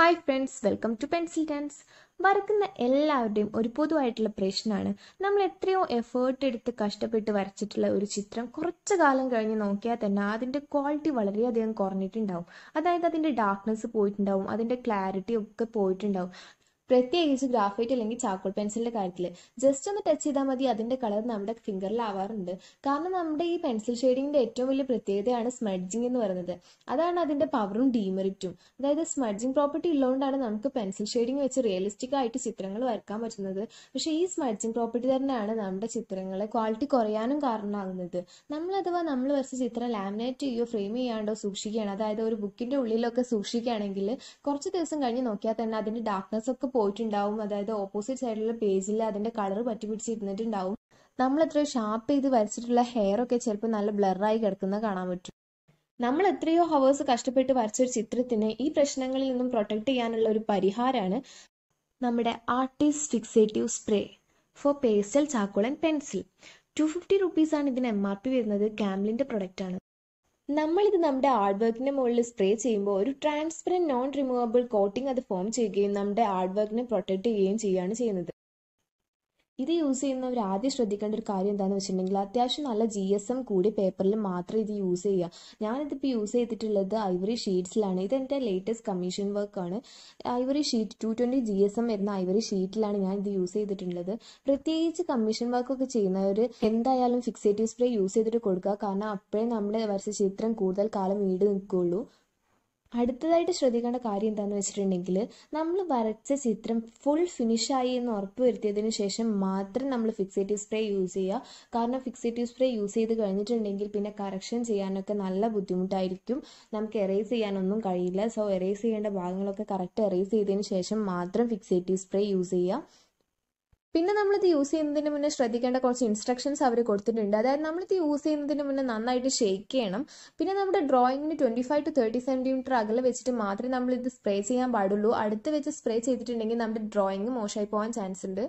hi friends welcome to pencil dance വരക്കുന്ന എല്ലാവരുടെയും ഒരു പൊതുവായിട്ടുള്ള പ്രശ്നമാണ് നമ്മൾ എത്രയോ എഫേർട്ട് എടുത്ത് കഷ്ടപ്പെട്ട് വരച്ചിട്ടുള്ള ഒരു ചിത്രം കുറച്ച് കാലം കഴിഞ്ഞ് നോക്കിയാൽ തന്നെ അതിൻ്റെ ക്വാളിറ്റി വളരെയധികം കുറഞ്ഞിട്ടുണ്ടാവും അതായത് അതിൻ്റെ ഡാർക്ക്നെസ് പോയിട്ടുണ്ടാവും അതിൻ്റെ ക്ലാരിറ്റി ഒക്കെ പോയിട്ടുണ്ടാവും പ്രത്യേകിച്ച് ഗ്രാഫൈറ്റ് അല്ലെങ്കിൽ ചാക്കോൾ പെൻസിലിന്റെ കാര്യത്തിൽ ജസ്റ്റ് ഒന്ന് ടച്ച് ചെയ്താൽ മതി അതിന്റെ കളർ നമ്മുടെ ഫിംഗറിൽ ആവാറുണ്ട് കാരണം നമ്മുടെ ഈ പെൻസിൽ ഷെയ്ഡിങ്ങിന്റെ ഏറ്റവും വലിയ പ്രത്യേകതയാണ് സ്മഡ്ജിങ് എന്ന് പറയുന്നത് അതാണ് അതിന്റെ പവറും ഡീമെറിറ്റും അതായത് സ്മഡ്ജിങ് പ്രോപ്പർട്ടി ഉള്ളതുകൊണ്ടാണ് നമുക്ക് പെൻസിൽ ഷെയ്ഡിങ് വെച്ച് റിയലിസ്റ്റിക് ആയിട്ട് ചിത്രങ്ങൾ വരക്കാൻ പറ്റുന്നത് പക്ഷേ ഈ സ്മഡ്ജിങ് പ്രോപ്പർട്ടി തന്നെയാണ് നമ്മുടെ ചിത്രങ്ങളെ ക്വാളിറ്റി കുറയാനും കാരണമാകുന്നത് നമ്മൾ അഥവാ നമ്മൾ വരച്ച ചിത്രം ലാമിനേറ്റ് ചെയ്യുകയോ ഫ്രെയിം ചെയ്യാണ്ടോ സൂക്ഷിക്കുകയാണ് അതായത് ഒരു ബുക്കിന്റെ ഉള്ളിലൊക്കെ സൂക്ഷിക്കുകയാണെങ്കിൽ കുറച്ച് ദിവസം കഴിഞ്ഞ് നോക്കിയാൽ തന്നെ അതിന്റെ ഡാർക്ക്നെസ് ഒക്കെ പോയിട്ടുണ്ടാവും അതായത് ഓപ്പോസിറ്റ് സൈഡിലുള്ള പേജിൽ അതിൻ്റെ കളർ പറ്റി പിടിച്ചിരുന്നിട്ടുണ്ടാവും നമ്മൾ എത്രയോ ഷാർപ്പ് ചെയ്ത് വരച്ചിട്ടുള്ള ഹെയർ ഒക്കെ ചിലപ്പോൾ നല്ല ബ്ലറായി കിടക്കുന്നത് കാണാൻ പറ്റും നമ്മൾ എത്രയോ ഹവേഴ്സ് കഷ്ടപ്പെട്ട് വരച്ചൊരു ചിത്രത്തിന് ഈ പ്രശ്നങ്ങളിൽ നിന്നും പ്രൊട്ടക്ട് ചെയ്യാനുള്ള ഒരു പരിഹാരമാണ് നമ്മുടെ artist fixative spray for pastel charcoal and pencil two fifty റുപ്പീസാണ് ഇതിന് എം ആർ പി വരുന്നത് ക്യാംലിൻ്റെ പ്രൊഡക്റ്റാണ് നമ്മളിത് നമ്മുടെ ആർട്ട് വർക്കിന്റെ മുകളിൽ സ്പ്രേ ചെയ്യുമ്പോൾ ഒരു ട്രാൻസ്പെറന്റ് നോൺ റിമൂവബിൾ കോട്ടിംഗ് അത് ഫോം ചെയ്യുകയും നമ്മുടെ ആർട്ട് വർക്കിനെ പ്രൊട്ടക്റ്റ് ചെയ്യുകയും ചെയ്യുകയാണ് ചെയ്യുന്നത് ഇത് യൂസ് ചെയ്യുന്നവർ ആദ്യം ശ്രദ്ധിക്കേണ്ട ഒരു കാര്യം എന്താണെന്ന് വെച്ചിട്ടുണ്ടെങ്കിൽ അത്യാവശ്യം നല്ല ജി എസ് എം കൂടി പേപ്പറിൽ മാത്രം ഇത് യൂസ് ചെയ്യുക ഞാനിതിപ്പോൾ യൂസ് ചെയ്തിട്ടുള്ളത് ഐവറി ഷീറ്റ്സിലാണ് ഇത് എൻ്റെ ലേറ്റസ്റ്റ് കമ്മീഷൻ വർക്കാണ് ivory sheet two twenty G S M എന്ന ഐവറി ഷീറ്റിലാണ് ഞാൻ ഇത് യൂസ് ചെയ്തിട്ടുള്ളത് പ്രത്യേകിച്ച് കമ്മീഷൻ വർക്കൊക്കെ ചെയ്യുന്നവർ എന്തായാലും ഫിക്സേറ്റീവ് സ്പ്രേ യൂസ് ചെയ്തിട്ട് കൊടുക്കുക കാരണം അപ്പോഴേ നമ്മുടെ വരച്ച ചിത്രം കൂടുതൽ കാലം വീട് നിൽക്കുകയുള്ളൂ അടുത്തതായിട്ട് ശ്രദ്ധിക്കേണ്ട കാര്യം എന്താണെന്ന് വെച്ചിട്ടുണ്ടെങ്കിൽ നമ്മൾ വരച്ച ചിത്രം ഫുൾ ഫിനിഷായി എന്ന് ഉറപ്പുവരുത്തിയതിന് ശേഷം മാത്രം നമ്മൾ ഫിക്സേറ്റീവ് സ്പ്രേ യൂസ് ചെയ്യുക കാരണം ഫിക്സേറ്റീവ് സ്പ്രേ യൂസ് ചെയ്ത് കഴിഞ്ഞിട്ടുണ്ടെങ്കിൽ പിന്നെ കറക്ഷൻ ചെയ്യാനൊക്കെ നല്ല ബുദ്ധിമുട്ടായിരിക്കും നമുക്ക് എറേസ് ചെയ്യാനൊന്നും കഴിയില്ല സോ എറേസ് ചെയ്യേണ്ട ഭാഗങ്ങളൊക്കെ കറക്റ്റ് എറേസ് ചെയ്തതിന് ശേഷം മാത്രം ഫിക്സേറ്റീവ് സ്പ്രേ യൂസ് ചെയ്യുക പിന്നെ നമ്മളിത് യൂസ് ചെയ്യുന്നതിന് മുന്നേ ശ്രദ്ധിക്കേണ്ട കുറച്ച് ഇൻസ്ട്രക്ഷൻസ് അവർ കൊടുത്തിട്ടുണ്ട് അതായത് നമ്മളിത് യൂസ് ചെയ്യുന്നതിന് മുന്നേ നന്നായിട്ട് ഷേക്ക് ചെയ്യണം പിന്നെ നമ്മുടെ ഡ്രോയിങ്ങിന് twenty five to thirty centimetre അകലെ വെച്ചിട്ട് മാത്രമേ നമ്മളിത് സ്പ്രേ ചെയ്യാൻ പാടുള്ളൂ അടുത്ത് വെച്ച് സ്പ്രേ ചെയ്തിട്ടുണ്ടെങ്കിൽ നമ്മുടെ ഡ്രോയിങ് മോശമായി പോകാൻ ചാൻസ് ഉണ്ട്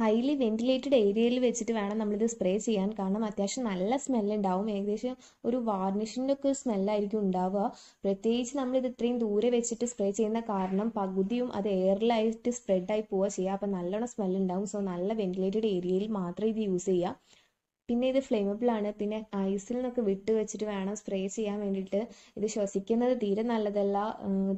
ഹൈലി വെന്റിലേറ്റഡ് ഏരിയയിൽ വെച്ചിട്ട് വേണം നമ്മളിത് സ്പ്രേ ചെയ്യാൻ കാരണം അത്യാവശ്യം നല്ല സ്മെല്ലുണ്ടാവും ഏകദേശം ഒരു വാർണിഷിൻ്റെ ഒക്കെ സ്മെല്ലായിരിക്കും ഉണ്ടാവുക പ്രത്യേകിച്ച് നമ്മൾ ഇത് ഇത്രയും ദൂരെ വെച്ചിട്ട് സ്പ്രേ ചെയ്യുന്ന കാരണം പകുതിയും അത് എയറിലായിട്ട് സ്പ്രെഡായി പോവുക ചെയ്യുക അപ്പം നല്ലോണം സ്മെല്ലുണ്ടാവും സോ നല്ല വെന്റിലേറ്റഡ് ഏരിയയിൽ മാത്രമേ ഇത് യൂസ് ചെയ്യുക പിന്നെ ഇത് ഫ്ലെയിമബിൾ ആണ് പിന്നെ ഐസിൽ നിന്നൊക്കെ വിട്ട് വെച്ചിട്ട് വേണം സ്പ്രേ ചെയ്യാൻ വേണ്ടിയിട്ട് ഇത് ശ്വസിക്കുന്നത് തീരെ നല്ലതല്ല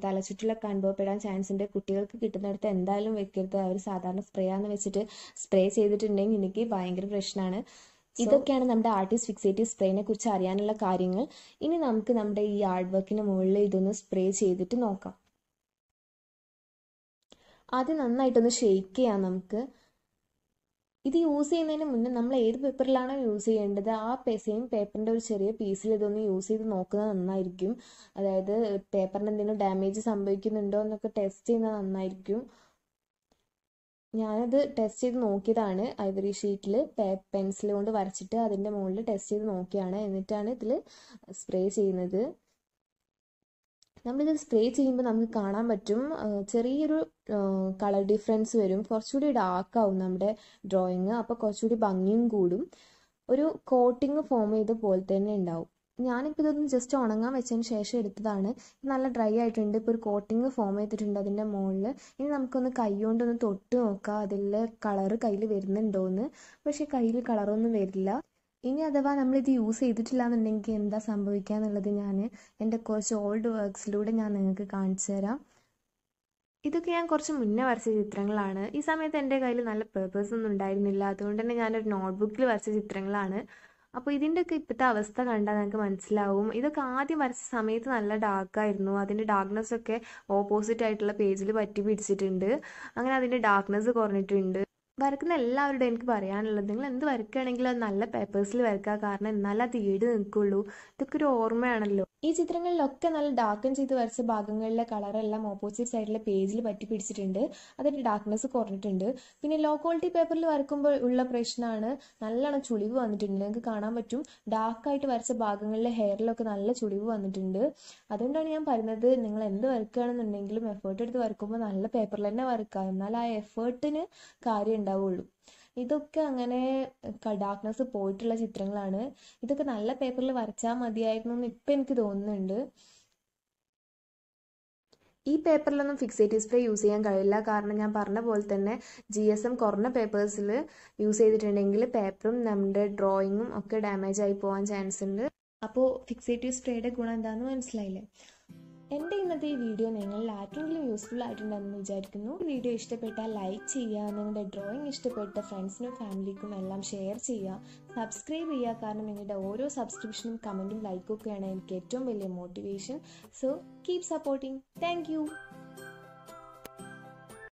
തലച്ചുറ്റിലൊക്കെ അനുഭവപ്പെടാൻ ചാൻസ് ഉണ്ട് കുട്ടികൾക്ക് കിട്ടുന്നിടത്ത് എന്തായാലും വെക്കരുത് അവർ സാധാരണ സ്പ്രേ ആണെന്ന് വെച്ചിട്ട് സ്പ്രേ ചെയ്തിട്ടുണ്ടെങ്കിൽ എനിക്ക് ഭയങ്കര പ്രശ്നമാണ് ഇതൊക്കെയാണ് നമ്മുടെ ആർട്ടിസ്റ്റ് ഫിക്സേറ്റീവ് സ്പ്രേനെ കുറിച്ച് അറിയാനുള്ള കാര്യങ്ങൾ ഇനി നമുക്ക് നമ്മുടെ ഈ ആർട്ട് വർക്കിന് മുകളിൽ ഇതൊന്ന് സ്പ്രേ ചെയ്തിട്ട് നോക്കാം ആദ്യം നന്നായിട്ടൊന്ന് ഷെയ്ക്ക് ചെയ്യാം നമുക്ക് ഇത് യൂസ് ചെയ്യുന്നതിന് മുന്നേ നമ്മൾ ഏത് പേപ്പറിലാണോ യൂസ് ചെയ്യേണ്ടത് ആ സെയിം പേപ്പറിൻ്റെ ഒരു ചെറിയ പീസിൽ ഇതൊന്ന് യൂസ് ചെയ്ത് നോക്കുന്നത് നന്നായിരിക്കും അതായത് പേപ്പറിന് എന്തെങ്കിലും ഡാമേജ് സംഭവിക്കുന്നുണ്ടോ എന്നൊക്കെ ടെസ്റ്റ് ചെയ്യുന്നത് നന്നായിരിക്കും ഞാനത് ടെസ്റ്റ് ചെയ്ത് നോക്കിയതാണ് ഐവറി ഷീറ്റിൽ പെൻസിൽ കൊണ്ട് വരച്ചിട്ട് അതിൻ്റെ മുകളിൽ ടെസ്റ്റ് ചെയ്ത് നോക്കിയാണ് എന്നിട്ടാണ് ഇതിൽ സ്പ്രേ ചെയ്യുന്നത് നമ്മളിത് സ്പ്രേ ചെയ്യുമ്പോൾ നമുക്ക് കാണാൻ പറ്റും ചെറിയൊരു കളർ ഡിഫറൻസ് വരും കുറച്ചുകൂടി ഡാർക്ക് ആവും നമ്മുടെ ഡ്രോയിങ് അപ്പോൾ കുറച്ചുകൂടി ഭംഗിയും കൂടും ഒരു കോട്ടിങ് ഫോം ചെയ്ത പോലെ തന്നെ ഉണ്ടാവും ഞാനിപ്പോൾ ഇതൊന്ന് ജസ്റ്റ് ഉണങ്ങാൻ വെച്ചതിന് ശേഷം എടുത്തതാണ് നല്ല ഡ്രൈ ആയിട്ടുണ്ട് ഇപ്പോൾ ഒരു കോട്ടിങ് ഫോം ചെയ്തിട്ടുണ്ട് അതിൻ്റെ മുകളിൽ ഇനി നമുക്കൊന്ന് കൈകൊണ്ടൊന്ന് തൊട്ട് നോക്കാം അതിൽ കളർ കയ്യിൽ വരുന്നുണ്ടോയെന്ന് പക്ഷേ കയ്യിൽ കളറൊന്നും വരില്ല ഇനി അഥവാ നമ്മളിത് യൂസ് ചെയ്തിട്ടില്ല എന്നുണ്ടെങ്കിൽ എന്താ സംഭവിക്കുക എന്നുള്ളത് ഞാൻ എൻ്റെ കുറച്ച് ഓൾഡ് വർക്ക്സിലൂടെ ഞാൻ നിങ്ങൾക്ക് കാണിച്ചു തരാം ഇതൊക്കെ ഞാൻ കുറച്ച് മുന്നേ വരച്ച ചിത്രങ്ങളാണ് ഈ സമയത്ത് എൻ്റെ കയ്യിൽ നല്ല പേപ്പേഴ്സ് ഒന്നും ഉണ്ടായിരുന്നില്ല അതുകൊണ്ട് തന്നെ ഞാനൊരു നോട്ട്ബുക്കിൽ വരച്ച ചിത്രങ്ങളാണ് അപ്പോൾ ഇതിൻ്റെയൊക്കെ ഇപ്പോഴത്തെ അവസ്ഥ കണ്ടാൽ നമുക്ക് മനസ്സിലാവും ഇതൊക്കെ ആദ്യം വരച്ച സമയത്ത് നല്ല ഡാർക്കായിരുന്നു അതിൻ്റെ ഡാർക്ക്നെസ് ഒക്കെ ഓപ്പോസിറ്റ് ആയിട്ടുള്ള പേജിൽ പറ്റി പിടിച്ചിട്ടുണ്ട് അങ്ങനെ അതിൻ്റെ ഡാർക്ക്നെസ് കുറഞ്ഞിട്ടുണ്ട് വരക്കുന്ന എല്ലാവരോടും എനിക്ക് പറയാനുള്ളത് നിങ്ങൾ എന്ത് വരക്കുകയാണെങ്കിലും അത് നല്ല പേപ്പേഴ്സിൽ വരക്കുക കാരണം എന്നാലും അത് ഈട് നിൽക്കുള്ളൂ ഇതൊക്കെ ഒരു ഓർമ്മയാണല്ലോ ഈ ചിത്രങ്ങളിലൊക്കെ നല്ല ഡാർക്കൻ ചെയ്ത് വരച്ച ഭാഗങ്ങളിലെ കളറെല്ലാം ഓപ്പോസിറ്റ് സൈഡിലെ പേജിൽ പറ്റി പിടിച്ചിട്ടുണ്ട് അതിൻ്റെ ഡാർക്ക്നെസ് കുറഞ്ഞിട്ടുണ്ട് പിന്നെ ലോ ക്വാളിറ്റി പേപ്പറിൽ വരക്കുമ്പോൾ ഉള്ള പ്രശ്നമാണ് നല്ലോണം ചുളിവ് വന്നിട്ടുണ്ട് നിങ്ങൾക്ക് കാണാൻ പറ്റും ഡാർക്കായിട്ട് വരച്ച ഭാഗങ്ങളിലെ ഹെയറിലൊക്കെ നല്ല ചുളിവ് വന്നിട്ടുണ്ട് അതുകൊണ്ടാണ് ഞാൻ പറയുന്നത് നിങ്ങൾ എന്ത് വരക്കുകയാണെന്നുണ്ടെങ്കിലും എഫേർട്ട് എടുത്ത് വരക്കുമ്പോൾ നല്ല പേപ്പറിൽ തന്നെ വരക്കുക എന്നാൽ ആ എഫേർട്ടിന് കാര്യം ഉണ്ടാവുള്ളൂ ഇതൊക്കെ അങ്ങനെ ഡാർക്ക്നെസ് പോയിട്ടുള്ള ചിത്രങ്ങളാണ് ഇതൊക്കെ നല്ല പേപ്പറിൽ വരച്ചാൽ മതിയായിരുന്നു എന്ന് ഇപ്പം എനിക്ക് തോന്നുന്നുണ്ട് ഈ പേപ്പറിലൊന്നും ഫിക്സേറ്റീവ് സ്പ്രേ യൂസ് ചെയ്യാൻ കഴിയില്ല കാരണം ഞാൻ പറഞ്ഞ പോലെ തന്നെ ജി എസ് എം കുറഞ്ഞ പേപ്പേഴ്സിൽ യൂസ് ചെയ്തിട്ടുണ്ടെങ്കിൽ പേപ്പറും നമ്മുടെ ഡ്രോയിങ്ങും ഒക്കെ ഡാമേജ് ആയി പോകാൻ ചാൻസ് ഉണ്ട് അപ്പോൾ ഫിക്സേറ്റീവ് സ്പ്രേയുടെ ഗുണം എന്താണെന്ന് മനസ്സിലായില്ലേ എൻ്റെ ഇന്നത്തെ ഈ വീഡിയോ നിങ്ങൾ ആർക്കെങ്കിലും യൂസ്ഫുൾ ആയിട്ടുണ്ടെന്ന് വിചാരിക്കുന്നു വീഡിയോ ഇഷ്ടപ്പെട്ടാൽ ലൈക്ക് ചെയ്യുക നിങ്ങളുടെ ഡ്രോയിങ് ഇഷ്ടപ്പെട്ട ഫ്രണ്ട്സിനും ഫാമിലിക്കും എല്ലാം ഷെയർ ചെയ്യുക സബ്സ്ക്രൈബ് ചെയ്യുക കാരണം നിങ്ങളുടെ ഓരോ സബ്സ്ക്രിപ്ഷനും കമൻറ്റും ലൈക്കും ഒക്കെയാണ് എനിക്ക് ഏറ്റവും വലിയ motivation so keep supporting thank